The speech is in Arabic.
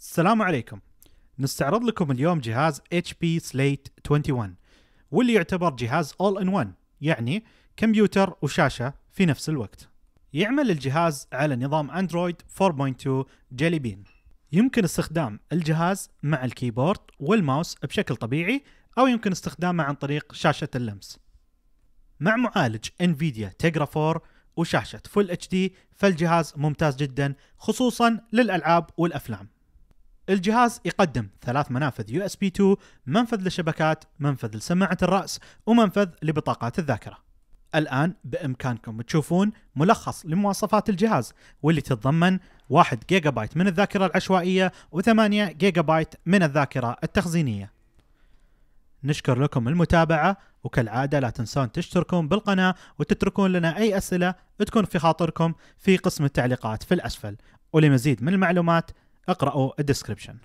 السلام عليكم نستعرض لكم اليوم جهاز HP Slate 21 واللي يعتبر جهاز All in One يعني كمبيوتر وشاشة في نفس الوقت يعمل الجهاز على نظام أندرويد 4.2 جيلي بين يمكن استخدام الجهاز مع الكيبورد والماوس بشكل طبيعي أو يمكن استخدامه عن طريق شاشة اللمس مع معالج انفيديا تيجرا 4 وشاشة فول اتش دي فالجهاز ممتاز جدا خصوصا للألعاب والأفلام الجهاز يقدم ثلاث منافذ يو اس بي 2 منفذ للشبكات منفذ لسماعة الرأس ومنفذ لبطاقات الذاكرة الآن بإمكانكم تشوفون ملخص لمواصفات الجهاز واللي تتضمن 1 جيجا بايت من الذاكرة العشوائية و8 جيجا بايت من الذاكرة التخزينية نشكر لكم المتابعة وكالعادة لا تنسون تشتركون بالقناة وتتركون لنا أي أسئلة تكون في خاطركم في قسم التعليقات في الأسفل ولمزيد من المعلومات اقرأوا الديسكربشن